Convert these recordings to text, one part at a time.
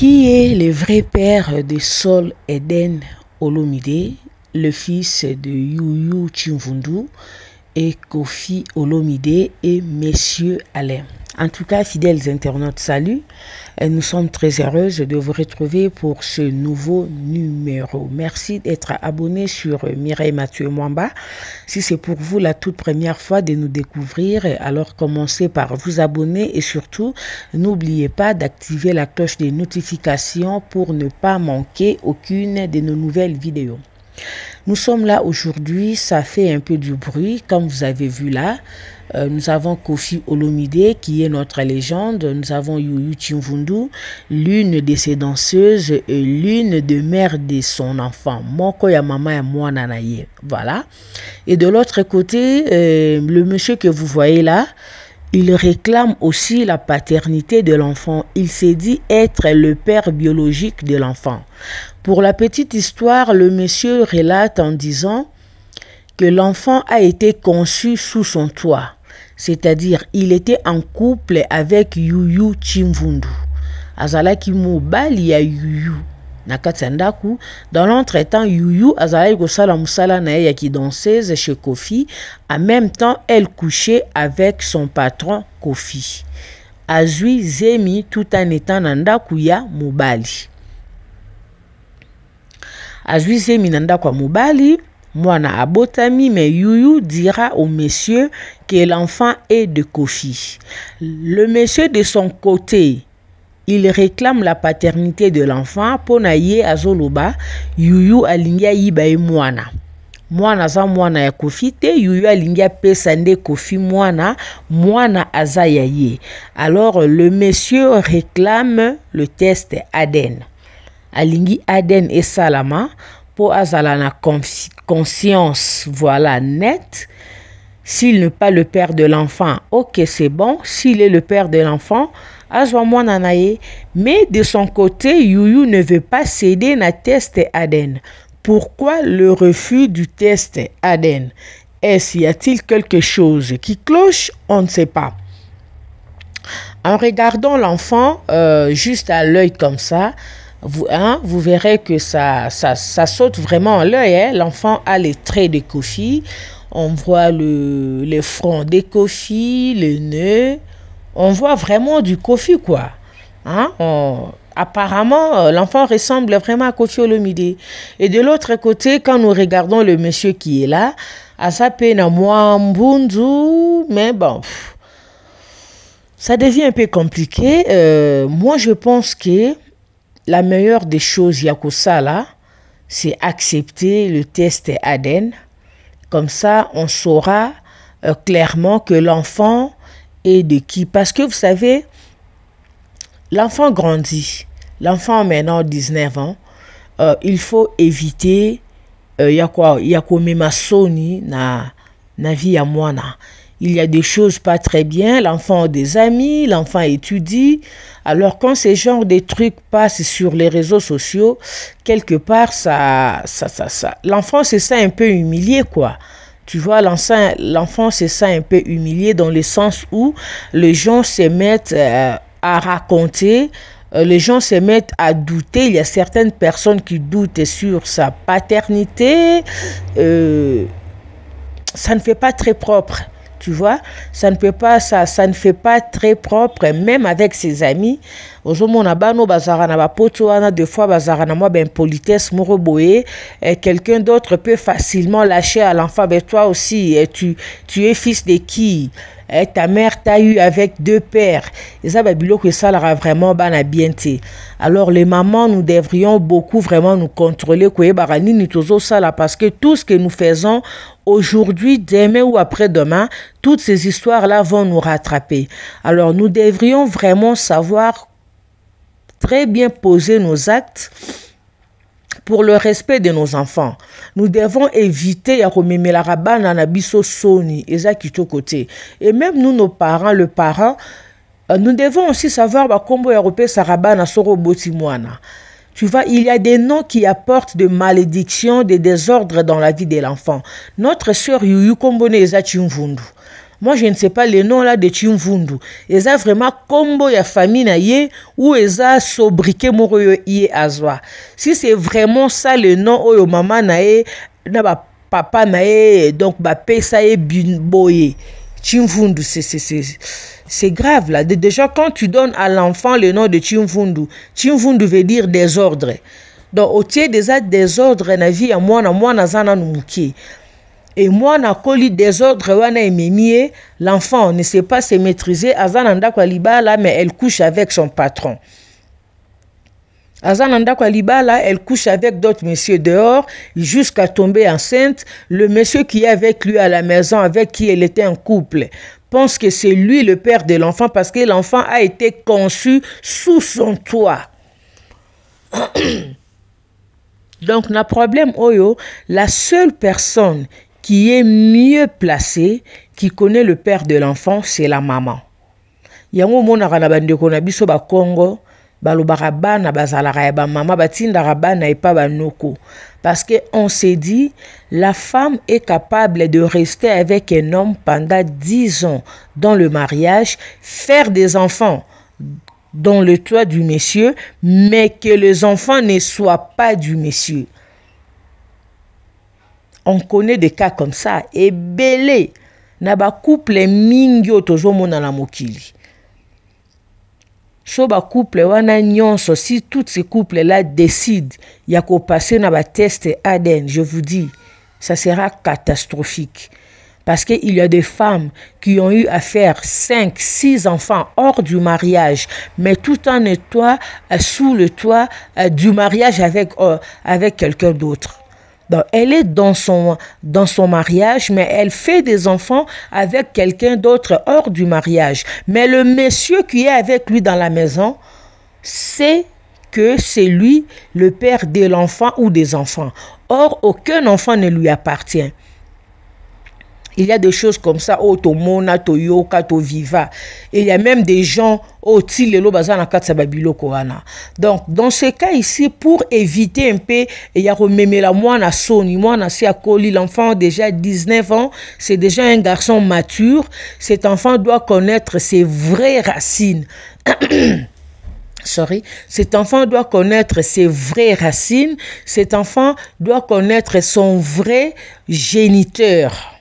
Qui est le vrai père de Sol Eden Olomide, le fils de Yuyu Chimvundu, et Kofi Olomide et Messieurs Alain. En tout cas, fidèles internautes, salut. Nous sommes très heureuses de vous retrouver pour ce nouveau numéro. Merci d'être abonné sur Mireille Mathieu Mwamba. Si c'est pour vous la toute première fois de nous découvrir, alors commencez par vous abonner et surtout, n'oubliez pas d'activer la cloche des notifications pour ne pas manquer aucune de nos nouvelles vidéos. Nous sommes là aujourd'hui, ça fait un peu du bruit, comme vous avez vu là. Euh, nous avons Kofi Olomide, qui est notre légende. Nous avons Yuyu Chimvundu, l'une de ses danseuses et l'une de mère de son enfant. ya Mama et moi Nanaye. Voilà. Et de l'autre côté, euh, le monsieur que vous voyez là, il réclame aussi la paternité de l'enfant. Il s'est dit être le père biologique de l'enfant. Pour la petite histoire, le monsieur relate en disant que l'enfant a été conçu sous son toit, c'est-à-dire il était en couple avec Yuyu Chimvundu. Azalaki mobali Yuyu na kati dans l'entretien, yuyu a kosala mosala na ye ya kidansese chez kofi en même temps elle couchait avec son patron kofi azwi zemi tout en étant nanda ku ya mobali azwi zemi Moubali. ndako mobali mwana abotami mais yuyu dira au monsieur que l'enfant est de kofi le monsieur de son côté il réclame la paternité de l'enfant pour naye azoloba yuyu alingia yiba mwana. mwana za mwana ya kofi te yuyu alingia pesande nde kofi mwana mwana aza ya alors le monsieur réclame le test aden alingi aden esalama po azala na conscience voilà net s'il n'est pas le père de l'enfant ok c'est bon s'il est le père de l'enfant mais de son côté Yuyu ne veut pas céder na test Aden Pourquoi le refus du test Aden Est-ce qu'il y a quelque chose qui cloche On ne sait pas. En regardant l'enfant euh, juste à l'œil comme ça, vous, hein, vous verrez que ça, ça, saute vraiment à l'œil. Hein. L'enfant a les traits de Kofi. On voit le, front de Kofi, le nez, on voit vraiment du Kofi, quoi. Hein? apparemment, euh, l'enfant ressemble vraiment à Kofi Olomide. Et de l'autre côté, quand nous regardons le monsieur qui est là, à sa à Mwambundu, mais bon, ça devient un peu compliqué. Euh, moi, je pense que la meilleure des choses, Yakusa, là, c'est accepter le test ADN. Comme ça, on saura euh, clairement que l'enfant et de qui. Parce que vous savez, l'enfant grandit. L'enfant maintenant 19 ans. Euh, il faut éviter euh, Y a quoi ma na na vie à moi il y a des choses pas très bien l'enfant a des amis l'enfant étudie alors quand ces genre de trucs passent sur les réseaux sociaux quelque part ça ça ça, ça l'enfant c'est ça un peu humilié quoi tu vois, l'enfant se sent un peu humilié dans le sens où les gens se mettent euh, à raconter euh, les gens se mettent à douter. Il y a certaines personnes qui doutent sur sa paternité. Euh, ça ne fait pas très propre tu vois. Ça ne peut pas, ça, ça ne fait pas très propre, même avec ses amis. na bano bazalaka na bapoto des fois bazalaka na ben politesse, moko boye et eh, quelqu'un d'autre peut facilement lâcher à l'enfant mais toi aussi et eh, tu, tu es fils de qui Et eh, ta mère t'a eu avec deux pères que ça ben, esalaka vraiment bana bien alors les mamans nous devrions beaucoup vraiment nous contrôler parce que tout ce que nous faisons aujourd'hui, demain ou après-demain, toutes ces histoires-là vont nous rattraper. Alors nous devrions vraiment savoir très bien poser nos actes pour le respect de nos enfants. Nous devons éviter ya komemela rabana soni eza Et même nous nos parents, le parent, euh, nous devons aussi savoir ba kombo ya rabana soro Botimwana. Tu vois, il y a des noms qui apportent de malédictions, des désordres dans la vie de l'enfant. Notre sœur Yuyu Kombone Eza Chimvundu. Moi, je ne sais pas les noms là de Chimvundu. Eza vraiment combo ya famille na ye ou Eza sobriquet moroyo ye Si c'est vraiment ça le nom oyo maman na ye, na papa na ye, donc ba pesa ye boye. Chimvundu, c'est grave là. Déjà, quand tu donnes à l'enfant le nom de Chimvundu, Chimvundu veut dire désordre. Donc, au tiers des actes désordre, na vie, moi, na moi, na zana numuki. Et moi, na coli désordre, wana ememie, l'enfant ne sait pas se maîtriser, azana ndakwa libala, mais elle couche avec son patron. Azananda elle couche avec d'autres messieurs dehors jusqu'à tomber enceinte. Le monsieur qui est avec lui à la maison, avec qui elle était en couple, pense que c'est lui le père de l'enfant parce que l'enfant a été conçu sous son toit. Donc, na problème Oyo, la seule personne qui est mieux placée, qui connaît le père de l'enfant, c'est la maman. Yango mona Congo, parce que on s'est dit la femme est capable de rester avec un homme pendant 10 ans dans le mariage faire des enfants dans le toit du monsieur mais que les enfants ne soient pas du monsieur on connaît des cas comme ça Et Belé na couple mingi toujours toujours la mokili so ou wana nyonso si tout ces couples là décide ya passer na test aden je vous dis ça sera catastrophique parce qu'il y a des femmes qui ont eu à faire 5, 6 enfants hors du mariage, mais tout en étant euh, sous le toit euh, du mariage avec, euh, avec quelqu'un d'autre elle est dans son, dans son mariage, mais elle fait des enfants avec quelqu'un d'autre hors du mariage. Mais le monsieur qui est avec lui dans la maison, sait que c'est lui le père de l'enfant ou des enfants. Or, aucun enfant ne lui appartient. Il y a des choses comme ça, oh, tomona, mona, to viva. il y a même des gens, oh, tilelo, bazana, katsababilo, koana. Donc, dans ce cas ici, pour éviter un peu, il y a remémé la moine Sony, moine Koli, l'enfant déjà 19 ans, c'est déjà un garçon mature. Cet enfant doit connaître ses vraies racines. Sorry. Cet enfant doit connaître ses vraies racines. Cet enfant doit connaître son vrai géniteur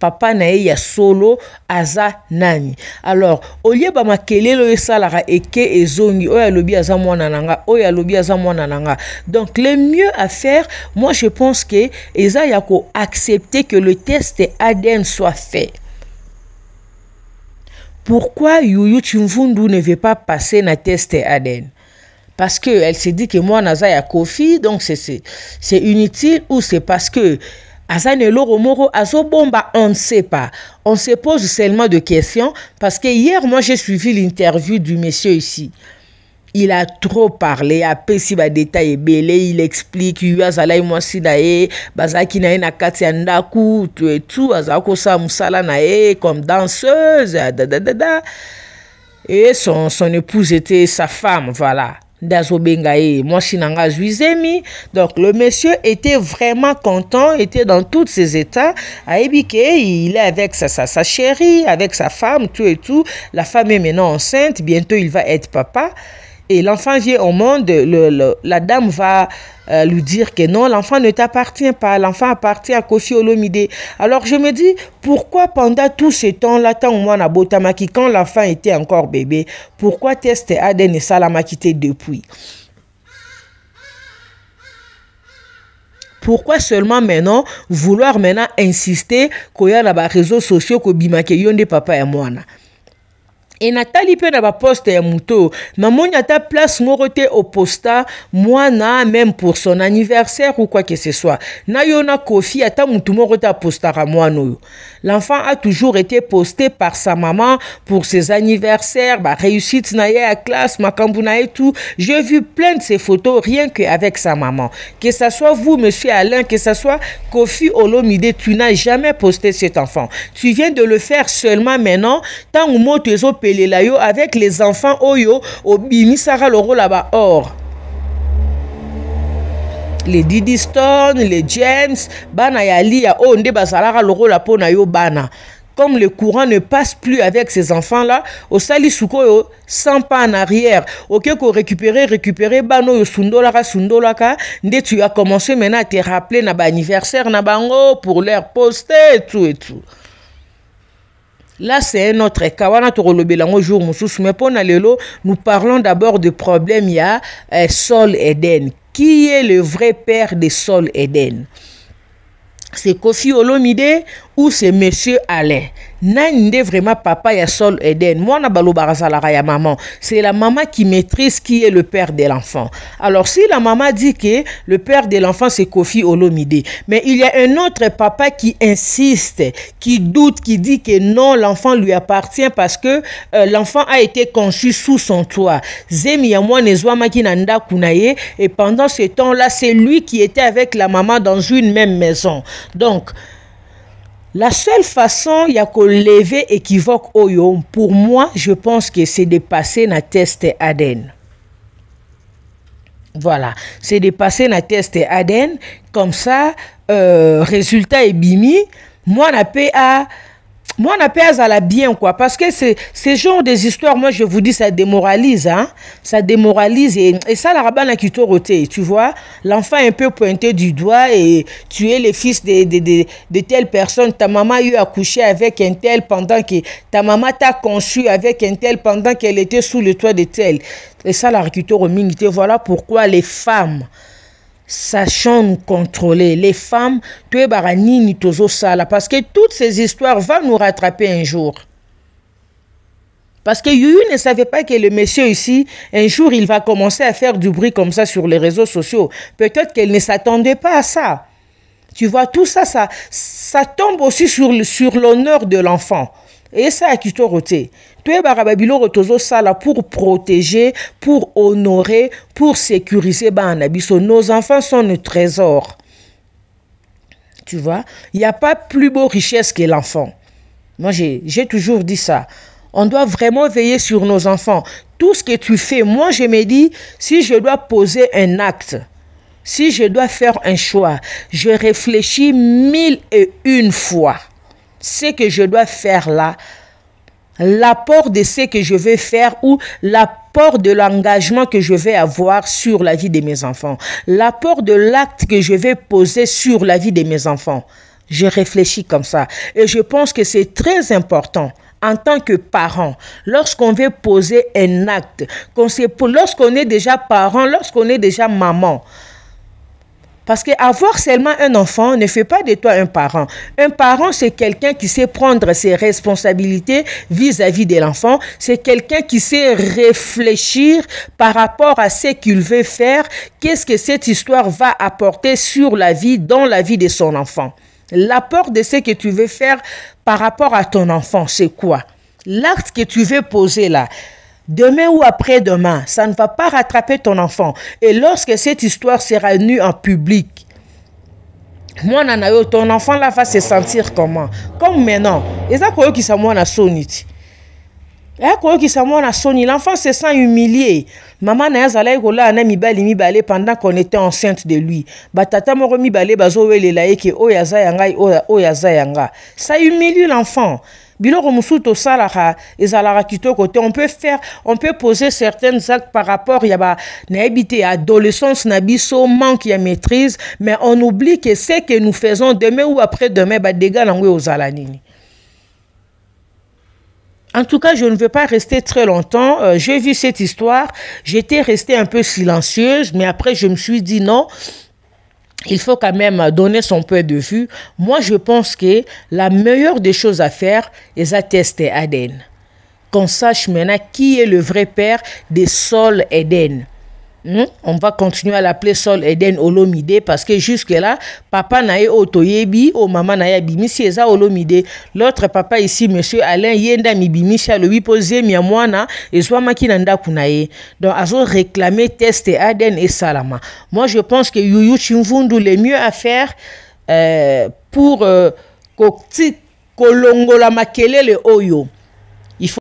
papa na ya solo aza nani alors olie bamakelele oyo esalaka eke ezongi oya à aza mwana nanga nga oyo alobi aza mwana Nanga. donc le mieux à faire moi je pense que eza ya accepter que le test adn soit fait pourquoi yuyu chimvundu ne veut pas passer na test adn parce que elle s'est dit que moi, Naza, ya a Kofi, donc c'est inutile, ou c'est parce que azana eloko moko bomba on ne sait pas on se pose seulement de questions parce que hier moi j'ai suivi l'interview du monsieur ici il a trop parlé a apesi badetail belé, il explique yo azalaki mwasi na ye bazaki na ye na kati ya ndako tu etu azalaki kosala mosala na ye comme danseuse da et son, son épouse était sa femme voilà moi, Donc, le monsieur était vraiment content, était dans tous ses états. À eh, il est avec sa, sa, sa, chérie, avec sa femme, tout et tout. La femme est maintenant enceinte. Bientôt, il va être papa et l'enfant vient au monde, la dame va euh, lui dire que non, l'enfant ne t'appartient pas, l'enfant appartient à Kofi Olomide. Alors je me dis, pourquoi pendant tout ce temps-là, tant au Botamaki, quand l'enfant était encore bébé, pourquoi tester Aden et Salamakité depuis pourquoi seulement maintenant vouloir maintenant insister qu'il y a des réseaux sociaux que bimake des papa et moi et natali peut na poste ya moto namoni ta place moko te Moi mwana même pour son anniversaire ou quoi que ce soit na yona kofi ata moko posta l'enfant a toujours été posté par sa maman pour ses anniversaires bah, Réussite, na ye à classe makambu na tout j'ai vu plein de ses photos rien que avec sa maman que ça soit vous monsieur alain que ce soit kofi olomide tu n'as jamais posté cet enfant tu viens de le faire seulement maintenant tant moins moto les yo avec les enfants oyo là-bas or les didi stone les james bana ya on oyo oh, nde l'or la la na yo bana comme le courant ne passe plus avec ces enfants-là, au sali sukoyo, sans pas en arrière, ok, pour récupérer, récupérer, bano yo sundola sundolaka, dès tu as commencé maintenant à te rappeler na ba anniversaire na bango pour leur poster, tout et tout. Là, c'est un autre Nous parlons d'abord du problème, il y a eh, Sol Eden. Qui est le vrai père de Sol Eden C'est Kofi Olomide c'est monsieur allait vraiment papa ya sol eden balo ya maman c'est la maman qui maîtrise qui est le père de l'enfant alors si la maman dit que le père de l'enfant c'est Kofi Olomide mais il y a un autre papa qui insiste qui doute qui dit que non l'enfant lui appartient parce que euh, l'enfant a été conçu sous son toit zemi et pendant ce temps là c'est lui qui était avec la maman dans une même maison donc la seule façon y a il qu'on lever équivoque oyo oh, pour moi je pense que c'est de passer la test ADN. Voilà, c'est de passer la test ADEN. comme ça euh, résultat est moi, Moi, la PA moi, on appelle ça la bien, quoi. Parce que ce genre des histoires, moi, je vous dis, ça démoralise, hein. Ça démoralise. Et, ça, la rabbin a quitté tu vois. L'enfant un peu pointé du doigt et tu es le fils de, de, de, telle personne. Ta maman a eu à coucher avec un tel pendant que ta maman t'a conçu avec un tel pendant qu'elle était sous le toit de tel. Et ça, la quitté Voilà pourquoi les femmes sachons nous contrôler les femmes parce que toutes ces histoires vont nous rattraper un jour parce que Yuyu ne savait pas que le monsieur ici, un jour, il va commencer à faire du bruit comme ça sur les réseaux sociaux. Peut-être qu'elle ne s'attendait pas à ça. Tu vois, tout ça, ça, ça tombe aussi sur, sur l'honneur de l'enfant. Et ça, qui te toyebaka ça sala pour protéger pour honorer pour sécuriser bah, nos enfants sont nos trésors tu vois il n'y a pas plus beau richesse que l'enfant moi j'ai toujours dit ça on doit vraiment veiller sur nos enfants tout ce que tu fais moi je me dis si je dois poser un acte si je dois faire un choix je réfléchis mille et une fois ce que je dois faire là, l'apport de ce que je vais faire ou l'apport de l'engagement que je vais avoir sur la vie de mes enfants, l'apport de l'acte que je vais poser sur la vie de mes enfants. Je réfléchis comme ça et je pense que c'est très important en tant que parent, lorsqu'on veut poser un acte, lorsqu'on est déjà parent, lorsqu'on est déjà maman, parce qu'avoir seulement un enfant ne fait pas de toi un parent. Un parent, c'est quelqu'un qui sait prendre ses responsabilités vis-à-vis de l'enfant. C'est quelqu'un qui sait réfléchir par rapport à ce qu'il veut faire. Qu'est-ce que cette histoire va apporter sur la vie, dans la vie de son enfant. L'apport de ce que tu veux faire par rapport à ton enfant, c'est quoi? L'acte que tu veux poser là, demain ou après-demain, ça ne va pas rattraper ton enfant. Et lorsque cette histoire sera nue en public, moi, na ton enfant là va se sentir comment comme maintenant eza ça, mwana soni ti eya koyokisa à soni l'enfant se sent humilié Maman na ye azalaki là, na mibali balé pendant qu'on était enceinte de lui batata balé, bazo, bazowelela ye ke oyo yaza yanga oyo yaza yanga ça humilie l'enfant on peut faire on peut poser certaines actes par rapport ya l'adolescence, nayebi adolescence na manque ya maîtrise mais on oublie que ce que nous faisons demain ou après demain c'est nango aux En tout cas, je ne veux pas rester très longtemps. Euh, j'ai vu cette histoire. J'étais restée un peu silencieuse, mais après, je me suis dit non il faut quand même donner son point de vue. Moi, je pense que la meilleure des choses à faire est à tester Aden. Qu'on sache maintenant qui est le vrai père des sols Aden. Hmm? on va continuer à l'appeler Sol Eden Olomide parce que jusque-là, papa nae otoyebi, ou maman eu abimisi Olomide. L'autre papa ici, monsieur Alain Yenda mibimisi le posé miamwana, et na ndaku kunaye Donc, azo réclamé test Aden et Salama. Moi, je pense que Yuyu Chimvundu, le mieux à faire euh, pour euh, kolongola le oyo. Il faut